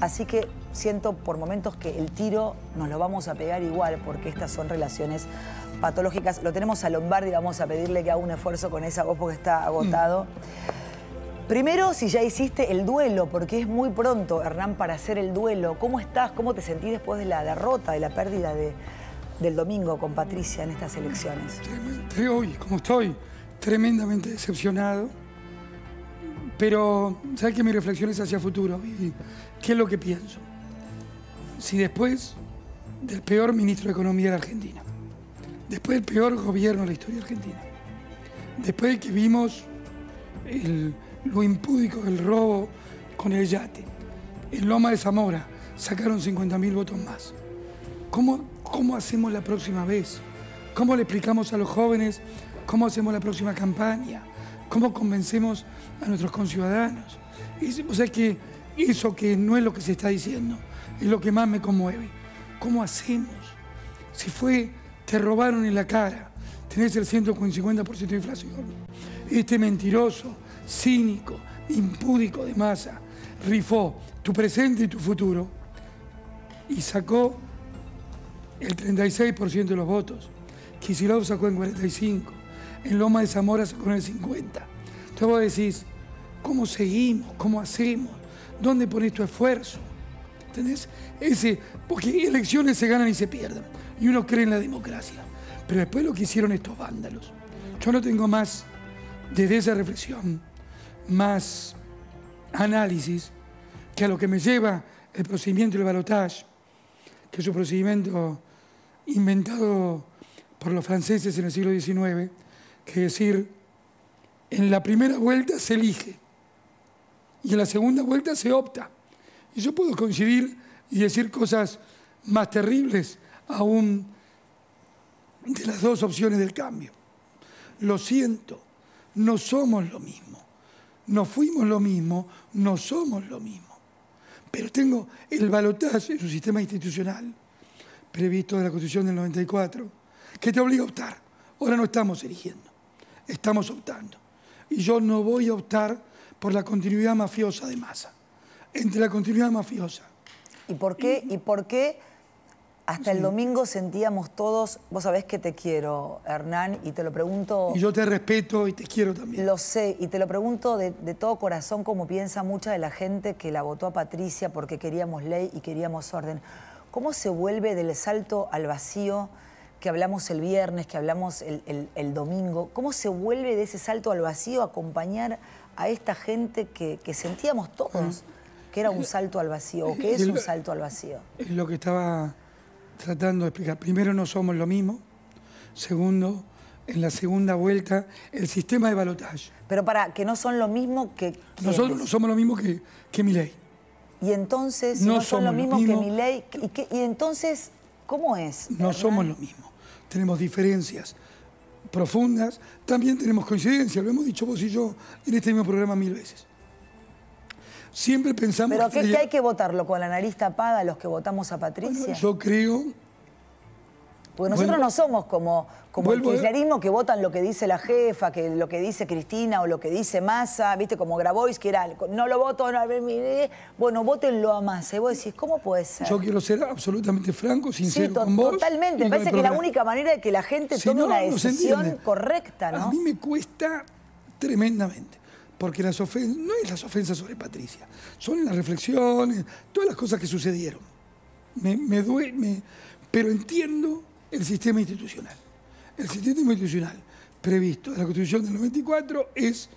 Así que siento por momentos que el tiro nos lo vamos a pegar igual, porque estas son relaciones patológicas. Lo tenemos a Lombardi, vamos a pedirle que haga un esfuerzo con esa voz porque está agotado. Primero, si ya hiciste el duelo, porque es muy pronto, Hernán, para hacer el duelo. ¿Cómo estás? ¿Cómo te sentís después de la derrota, de la pérdida del domingo con Patricia en estas elecciones? Hoy, como estoy? Tremendamente decepcionado pero, ¿sabes que Mi reflexión es hacia futuro. ¿Qué es lo que pienso? Si después del peor ministro de Economía de Argentina, después del peor gobierno de la historia argentina, después de que vimos lo impúdico del robo con el yate, en Loma de Zamora sacaron 50.000 votos más. ¿Cómo, ¿Cómo hacemos la próxima vez? ¿Cómo le explicamos a los jóvenes cómo hacemos la próxima campaña? cómo convencemos a nuestros conciudadanos. o sea que eso que no es lo que se está diciendo, es lo que más me conmueve. ¿Cómo hacemos? Si fue, te robaron en la cara, tenés el 150% de inflación. Este mentiroso, cínico, impúdico de masa, rifó tu presente y tu futuro y sacó el 36% de los votos. Kicillof sacó en 45, en Loma de Zamora sacó en el 50. Entonces vos decís, ¿cómo seguimos? ¿Cómo hacemos? ¿Dónde pones tu esfuerzo? ¿Entendés? Ese, porque elecciones se ganan y se pierden. Y uno cree en la democracia. Pero después lo que hicieron estos vándalos. Yo no tengo más, desde esa reflexión, más análisis que a lo que me lleva el procedimiento del balotage, que es un procedimiento inventado por los franceses en el siglo XIX, que es decir, en la primera vuelta se elige y en la segunda vuelta se opta. Y yo puedo coincidir y decir cosas más terribles aún de las dos opciones del cambio. Lo siento, no somos lo mismo. No fuimos lo mismo, no somos lo mismo. Pero tengo el balotaje, en su sistema institucional previsto de la Constitución del 94, que te obliga a optar. Ahora no estamos eligiendo, estamos optando y yo no voy a optar por la continuidad mafiosa de masa. Entre la continuidad mafiosa. ¿Y por qué, y por qué hasta el domingo sentíamos todos, vos sabés que te quiero, Hernán, y te lo pregunto... Y yo te respeto y te quiero también. Lo sé, y te lo pregunto de, de todo corazón, como piensa mucha de la gente que la votó a Patricia porque queríamos ley y queríamos orden. ¿Cómo se vuelve del salto al vacío? que hablamos el viernes, que hablamos el, domingo, ¿cómo se vuelve de ese salto al vacío acompañar a esta gente que, sentíamos todos que era un salto al vacío o que es un salto al vacío? Es lo que estaba tratando de explicar. Primero, no somos lo mismo. Segundo, en la segunda vuelta, el sistema de balotaje. Pero para, que no son lo mismo que... Nosotros no somos lo mismo que, que ley. Y entonces, no, son lo mismo, que mi ley. y entonces, ¿Cómo es? No somos lo mismo. Tenemos diferencias profundas. También tenemos coincidencias, lo hemos dicho vos y yo en este mismo programa mil veces. Siempre pensamos... ¿Pero que que hay que votarlo? ¿Con la nariz tapada los que votamos a Patricia? yo creo porque nosotros no somos como, como el kirchnerismo que votan lo que dice la jefa, que lo que dice Cristina o lo que dice Massa, viste, como Grabois, que era, no lo voto, no, bueno, votenlo a Massa. Y vos decís, ¿cómo puede ser? Yo quiero ser absolutamente franco, sincero con vos. Totalmente, me parece que la única manera de que la gente tome una decisión correcta, A mí me cuesta tremendamente porque las ofensas, no es las ofensas sobre Patricia, son las reflexiones, todas las cosas que sucedieron. Me, me duele, pero entiendo el sistema institucional. El sistema institucional previsto en la Constitución del 94 es,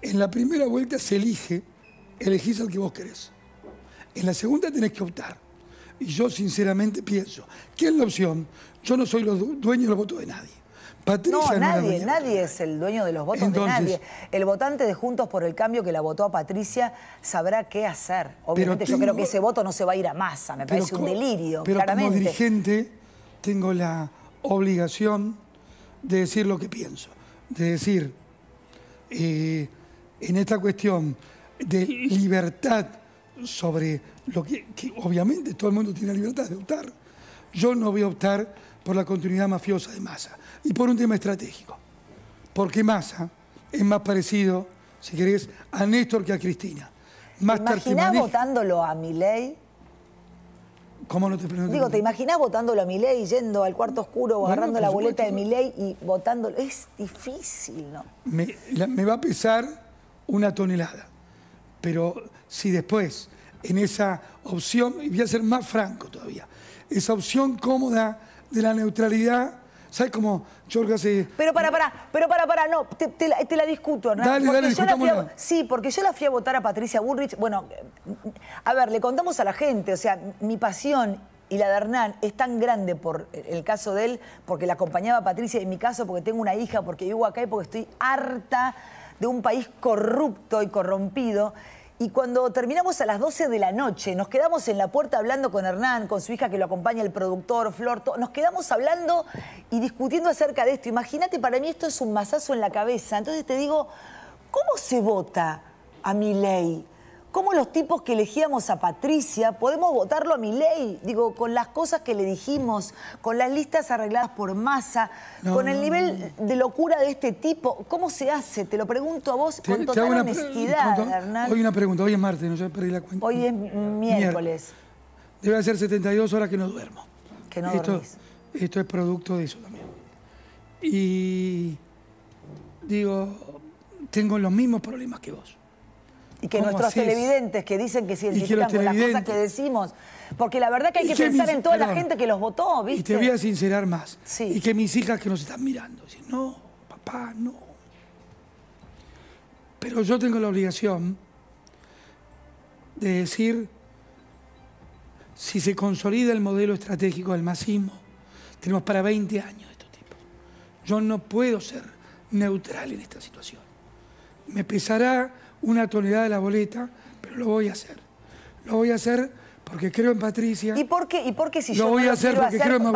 en la primera vuelta se elige, elegís al que vos querés. En la segunda tenés que optar. Y yo sinceramente pienso ¿qué es la opción, yo no soy los dueño de los votos de nadie. Patricia no, nadie, nadie es el dueño de los votos de nadie. El votante de Juntos por el Cambio que la votó a Patricia sabrá qué hacer. Obviamente yo creo que ese voto no se va a ir a masa, me parece un delirio. Pero como dirigente tengo la obligación de decir lo que pienso, de decir, eh, en esta cuestión de libertad sobre lo que, obviamente todo el mundo tiene la libertad de optar, yo no voy a optar por la continuidad mafiosa de Massa y por un tema estratégico, porque Massa es más parecido, si querés, a Néstor que a Cristina. Más imaginás votándolo a Milei ¿Cómo no te Digo, ¿te imaginas votándolo a mi ley, yendo al cuarto oscuro agarrando la boleta de mi ley y votándolo? Es difícil, ¿no? me va a pesar una tonelada. Pero si después, en esa opción, y voy a ser más franco todavía, esa opción cómoda de la neutralidad ¿Sabes cómo así... Pero para, para, pero para, para, no, te, la, discuto, no Dale, dale, Sí, porque yo la fui a votar a Patricia Bullrich. Bueno, a ver, le contamos a la gente, o sea, mi pasión y la de Hernán es tan grande por el caso de él, porque la acompañaba Patricia, en mi caso porque tengo una hija, porque vivo acá y porque estoy harta de un país corrupto y corrompido. Y cuando terminamos a las 12 de la noche, nos quedamos en la puerta hablando con Hernán, con su hija que lo acompaña, el productor, Florto, nos quedamos hablando y discutiendo acerca de esto. Imagínate, para mí esto es un mazazo en la cabeza. Entonces te digo, ¿cómo se vota a mi ley? ¿Cómo los tipos que elegíamos a Patricia podemos votarlo a mi ley? Digo, con las cosas que le dijimos, con las listas arregladas por masa, con el nivel de locura de este tipo, ¿cómo se hace? Te lo pregunto a vos con total honestidad, Hoy una pregunta, hoy es martes, no sé perdí la cuenta. Hoy es miércoles. Debe ser 72 horas que no duermo. Que no Esto es producto de eso también. Y digo, tengo los mismos problemas que vos y que nuestros televidentes que dicen que si identifican las cosas que decimos. Porque la verdad que hay que, pensar en toda la gente que los votó, ¿viste? Y te voy a sincerar más. Y que mis hijas que nos están mirando dicen, no, papá, no. Pero yo tengo la obligación de decir, si se consolida el modelo estratégico del masismo, tenemos para 20 años de este tipo. Yo no puedo ser neutral en esta situación. Me pesará una tonelada de la boleta, pero lo voy a hacer. Lo voy a hacer porque creo en Patricia. ¿Y por qué, y por qué si yo no voy a hacer porque creo en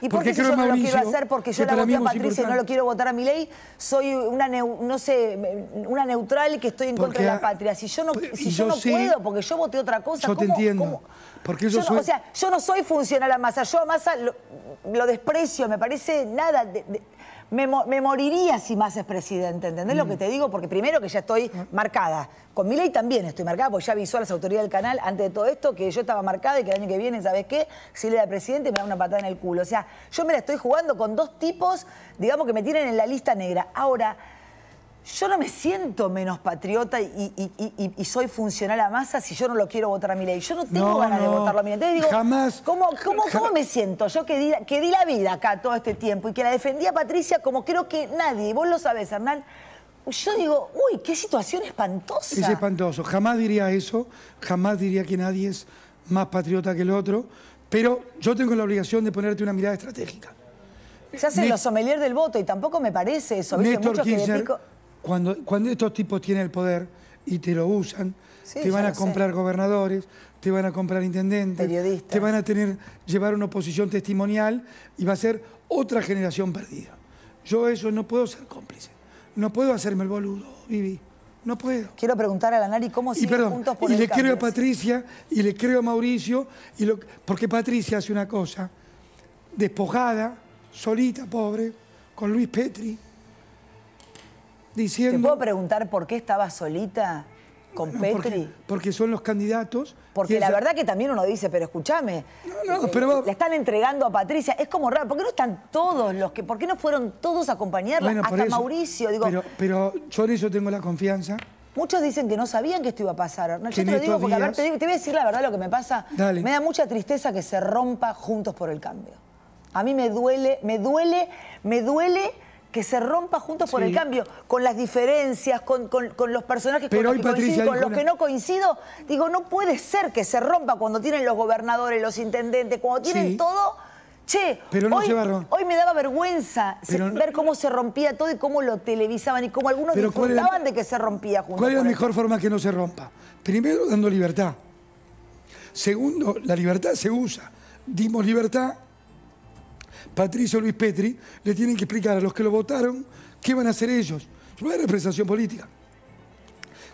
¿Y por qué si yo no lo quiero hacer porque yo la voté a Patricia no lo quiero votar a mi ley? Soy una, no sé, una neutral que estoy en contra de la patria. Si yo no, pues, puedo porque yo voté otra cosa, Yo te entiendo. Porque soy... o sea, yo no soy funcional a Massa. Yo a Massa lo, desprecio, me parece nada... de, me, moriría si más es presidente, ¿entendés lo mm. que te digo? Porque primero que ya estoy mm. marcada. Con mi ley también estoy marcada, porque ya avisó a las autoridades del canal antes de todo esto que yo estaba marcada y que el año que viene, ¿sabes qué? Si le da presidente me da una patada en el culo. O sea, yo me la estoy jugando con dos tipos, digamos, que me tienen en la lista negra. Ahora, yo no me siento menos patriota y, soy funcional a masa si yo no lo quiero votar a mi ley. Yo no tengo ganas de votarlo a mi ley. digo, jamás, ¿cómo, me siento? Yo que di, la vida acá todo este tiempo y que la defendía Patricia como creo que nadie, vos lo sabés, Hernán. Yo digo, uy, qué situación espantosa. Es espantoso. Jamás diría eso, jamás diría que nadie es más patriota que el otro, pero yo tengo la obligación de ponerte una mirada estratégica. Se hacen los sommeliers del voto y tampoco me parece eso. ¿Viste? que cuando, estos tipos tienen el poder y te lo usan, te van a comprar gobernadores, te van a comprar intendentes, te van a tener, llevar una oposición testimonial y va a ser otra generación perdida. Yo eso no puedo ser cómplice. No puedo hacerme el boludo, Vivi. No puedo. Quiero preguntar a la Nari cómo se juntos por Y le creo a Patricia y le creo a Mauricio, y porque Patricia hace una cosa despojada, solita, pobre, con Luis Petri, diciendo... ¿Te puedo preguntar por qué estaba solita con Petri? Porque, son los candidatos. Porque la verdad que también uno dice, pero escúchame, eh, la están entregando a Patricia. Es como raro, ¿por qué no están todos los que... ¿Por qué no fueron todos a acompañarla? Hasta Mauricio, digo... Pero, pero yo en eso tengo la confianza. Muchos dicen que no sabían que esto iba a pasar. No, yo te lo digo porque, a ver, te, voy a decir la verdad lo que me pasa. Dale. Me da mucha tristeza que se rompa Juntos por el Cambio. A mí me duele, me duele, me duele que se rompa Juntos por el Cambio, con las diferencias, con, los personajes con los que con los que no coincido, digo, no puede ser que se rompa cuando tienen los gobernadores, los intendentes, cuando tienen todo... Che, hoy, me daba vergüenza ver cómo se rompía todo y cómo lo televisaban y cómo algunos de que se rompía juntos. ¿Cuál es la mejor forma que no se rompa? Primero, dando libertad. Segundo, la libertad se usa. Dimos libertad, Patricio Luis Petri, le tienen que explicar a los que lo votaron qué van a hacer ellos. No hay representación política.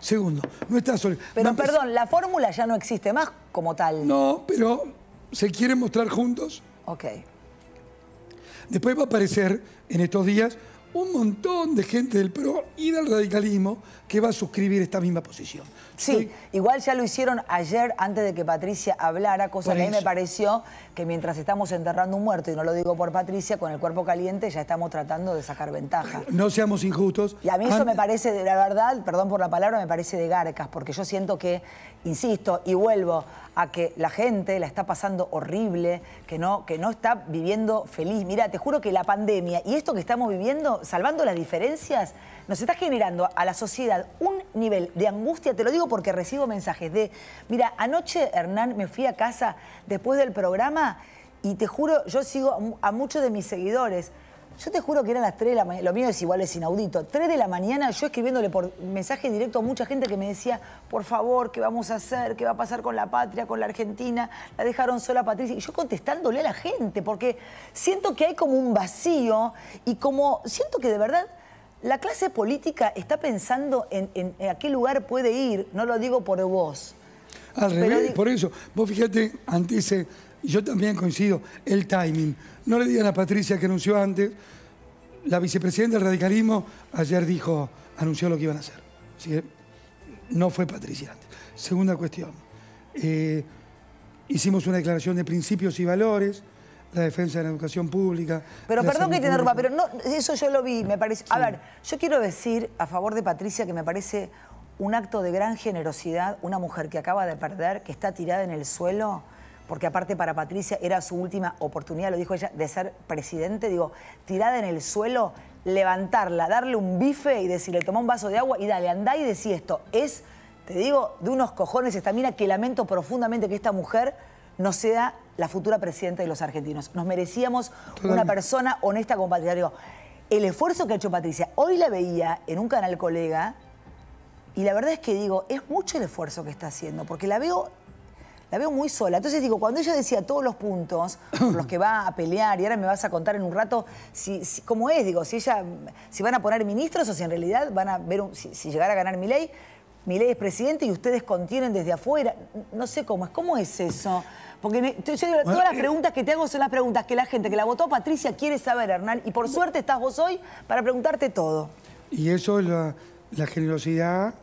Segundo, no está solo. Pero perdón, la fórmula ya no existe más como tal. No, pero se quieren mostrar juntos. Ok. Después va a aparecer en estos días un montón de gente del PRO y del radicalismo que va a suscribir esta misma posición. Sí, igual ya lo hicieron ayer antes de que Patricia hablara, cosa que a mí me pareció que mientras estamos enterrando un muerto, y no lo digo por Patricia, con el cuerpo caliente ya estamos tratando de sacar ventaja. Eh, no seamos injustos. Y a mí eso me parece, de la verdad, perdón por la palabra, me parece de garcas, porque yo siento que, insisto, y vuelvo a que la gente la está pasando horrible, que no, que no está viviendo feliz. Mira, te juro que la pandemia y esto que estamos viviendo, salvando las diferencias, nos está generando a la sociedad un nivel de angustia, te lo digo porque recibo mensajes de, mira, anoche Hernán me fui a casa después del programa y te juro, yo sigo a muchos de mis seguidores. Yo te juro que eran las 3 de la mañana, lo mío es igual, es inaudito. 3 de la mañana yo escribiéndole por mensaje directo a mucha gente que me decía, por favor, ¿qué vamos a hacer? ¿Qué va a pasar con la patria, con la Argentina? La dejaron sola Patricia. Y yo contestándole a la gente, porque siento que hay como un vacío y como siento que de verdad la clase política está pensando en, a qué lugar puede ir, no lo digo por vos. Al revés, por eso, vos fíjate, antes ese eh, yo también coincido, el timing. No le digan a Patricia que anunció antes, la vicepresidenta del radicalismo ayer dijo, anunció lo que iban a hacer. Así que no fue Patricia antes. Segunda cuestión, eh, hicimos una declaración de principios y valores, la defensa de la educación pública. Pero perdón que te interrumpa, pero no, eso yo lo vi, me parece. A ver, yo quiero decir a favor de Patricia que me parece un acto de gran generosidad, una mujer que acaba de perder, que está tirada en el suelo porque aparte para Patricia era su última oportunidad, lo dijo ella, de ser presidente, digo, tirada en el suelo, levantarla, darle un bife y decirle, toma un vaso de agua y dale, andá y decí esto. Es, te digo, de unos cojones esta mina que lamento profundamente que esta mujer no sea la futura presidenta de los argentinos. Nos merecíamos una persona honesta Patricia. Digo, el esfuerzo que ha hecho Patricia, hoy la veía en un canal colega y la verdad es que digo, es mucho el esfuerzo que está haciendo, porque la veo la veo muy sola. Entonces digo, cuando ella decía todos los puntos por los que va a pelear, y ahora me vas a contar en un rato si, cómo es, digo, si ella, si van a poner ministros o si en realidad van a ver, si, llegar llegara a ganar mi ley, mi ley es presidente y ustedes contienen desde afuera. No sé cómo es, ¿cómo es eso? Porque todas las eh, preguntas que te hago son las preguntas que la gente que la votó, Patricia, quiere saber, Hernán, y por suerte estás vos hoy para preguntarte todo. Y eso es la generosidad.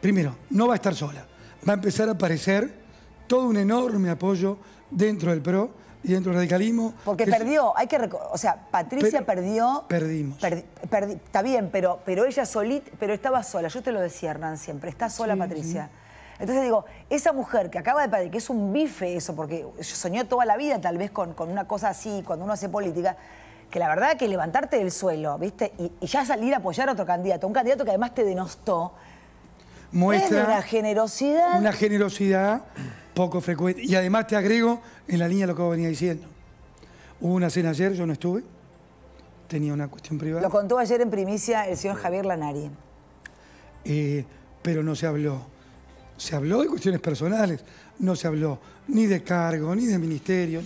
Primero, no va a estar sola. Va a empezar a aparecer todo un enorme apoyo dentro del PRO y dentro del radicalismo. Porque perdió, hay que recordar, o sea, Patricia perdió. Perdimos. está bien, pero, pero ella solita, pero estaba sola. Yo te lo decía, Hernán, siempre, está sola Patricia. Entonces digo, esa mujer que acaba de perder, que es un bife eso, porque soñó toda la vida tal vez con, con una cosa así, cuando uno hace política, que la verdad que levantarte del suelo, ¿viste? Y, ya salir a apoyar a otro candidato, un candidato que además te denostó. Muestra. Es una generosidad. Una generosidad poco frecuente. Y además te agrego en la línea lo que vos venía diciendo. Hubo una cena ayer, yo no estuve, tenía una cuestión privada. Lo contó ayer en primicia el señor Javier Lanari. Eh, pero no se habló. Se habló de cuestiones personales, no se habló ni de cargo, ni de ministerio.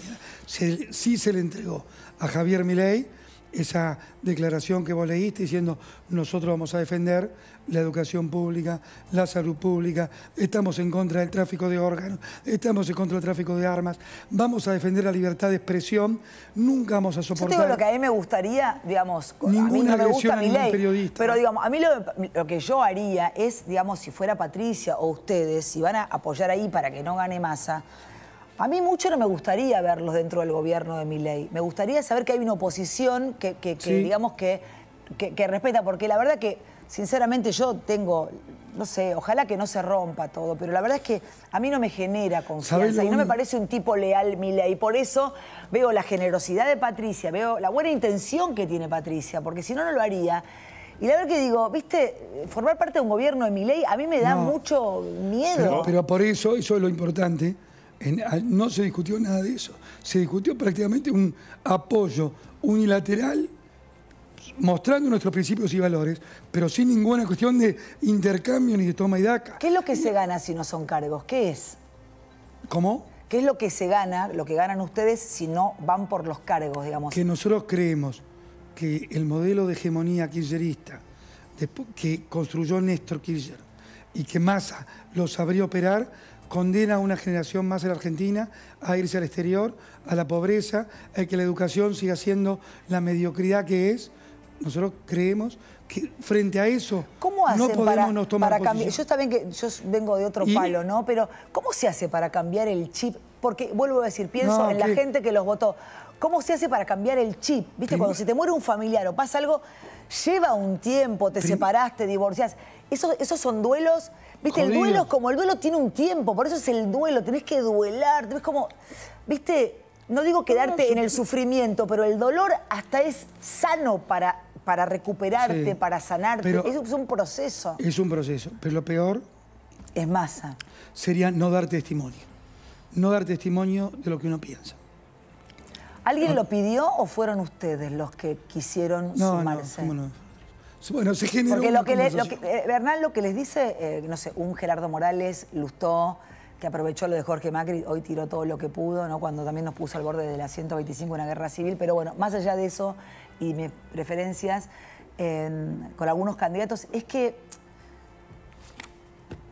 sí se le entregó a Javier Milei esa declaración que vos leíste diciendo nosotros vamos a defender la educación pública, la salud pública, estamos en contra del tráfico de órganos, estamos en contra del tráfico de armas, vamos a defender la libertad de expresión, nunca vamos a soportar. Yo digo lo que a mí me gustaría, digamos, ninguna a mí no me gusta a periodista. Pero digamos, a mí lo, que yo haría es, digamos, si fuera Patricia o ustedes, si van a apoyar ahí para que no gane masa, a mí mucho no me gustaría verlos dentro del gobierno de ley. Me gustaría saber que hay una oposición que, digamos, que, que, respeta, porque la verdad que, sinceramente, yo tengo no sé, ojalá que no se rompa todo, pero la verdad es que a mí no me genera confianza y no me parece un tipo leal Y Por eso veo la generosidad de Patricia, veo la buena intención que tiene Patricia, porque si no, no lo haría. Y la verdad que digo, viste, formar parte de un gobierno de ley a mí me da mucho miedo. pero, por eso, eso es lo importante, Ah, no se discutió nada de eso. Se discutió prácticamente un apoyo unilateral mostrando nuestros principios y valores, pero sin ninguna cuestión de intercambio ni de toma y daca. ¿Qué es lo que se gana si no son cargos? ¿Qué es? ¿Cómo? ¿Qué es lo que se gana, lo que ganan ustedes si no van por los cargos, digamos? Que nosotros creemos que el modelo de hegemonía kirchnerista que construyó Néstor Kirchner y que Massa lo sabría operar condena a una generación más en la Argentina a irse al exterior, a la pobreza, a que la educación siga siendo la mediocridad que es. Nosotros creemos que frente a eso no podemos tomar Yo que yo vengo de otro palo, ¿no? Pero ¿cómo se hace para cambiar el chip? Porque vuelvo a decir, pienso en la gente que los votó. ¿Cómo se hace para cambiar el chip? ¿Viste? Cuando se te muere un familiar o pasa algo, lleva un tiempo, te separaste, divorciaste. Eso, esos son duelos. Viste, el duelo es como el duelo tiene un tiempo, por eso es el duelo, tenés que duelar, es como, viste, no digo quedarte en el sufrimiento, pero el dolor hasta es sano para, para recuperarte, para sanarte. Es, es un proceso. Es un proceso, pero lo peor... Es masa. Sería no dar testimonio. No dar testimonio de lo que uno piensa. ¿Alguien ah. lo pidió o fueron ustedes los que quisieron sumarse? No, no. Bueno, se generó Porque lo que, eh, Bernal lo que les dice, eh, no sé, un Gerardo Morales, Lustó, que aprovechó lo de Jorge Macri, hoy tiró todo lo que pudo, ¿no? Cuando también nos puso al borde de la 125 una guerra civil, pero bueno, más allá de eso y mis preferencias em, con algunos candidatos, es que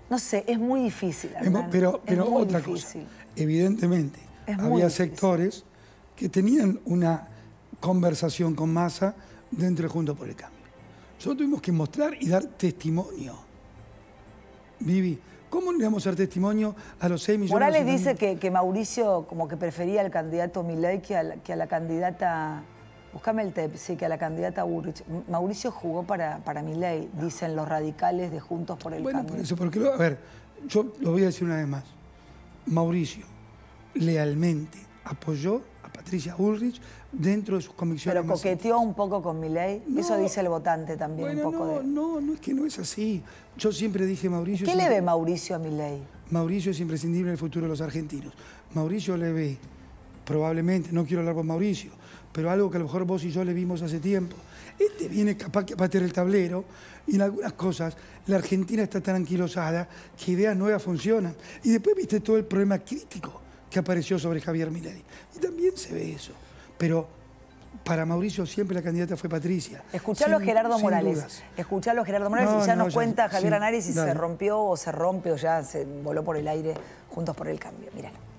no sé, es muy difícil. Pero, pero otra cosa. Evidentemente, había sectores que tenían una conversación con Massa dentro de Juntos por el Cambio. Nosotros tuvimos que mostrar y dar testimonio. Vivi, ¿cómo le vamos a dar testimonio a los 6 millones Morales dice que, Mauricio como que prefería al candidato Milei que a la, candidata... Búscame el TEP, sí, que a la candidata Burrich. Mauricio jugó para, para Milei, dicen los radicales de Juntos por el Cambio. Bueno, por eso, porque, a ver, yo lo voy a decir una vez más. Mauricio lealmente apoyó Patricia Ulrich dentro de sus convicciones. Pero coqueteó un poco con mi Eso dice el votante también un poco. No, de... no, no es que no es así. Yo siempre dije Mauricio. ¿Qué le ve Mauricio a mi Mauricio es imprescindible en el futuro de los argentinos. Mauricio le ve, probablemente, no quiero hablar con Mauricio, pero algo que a lo mejor vos y yo le vimos hace tiempo. Este viene capaz que bater el tablero y en algunas cosas la Argentina está tan anquilosada que ideas nuevas funcionan. Y después viste todo el problema crítico que apareció sobre Javier Milei. Y también se ve eso. Pero para Mauricio siempre la candidata fue Patricia. Escuchalo a Gerardo Morales. Escuchalo a Gerardo Morales y ya no, nos cuenta Javier sí, si se rompió o se rompe o ya se voló por el aire juntos por el cambio. Míralo.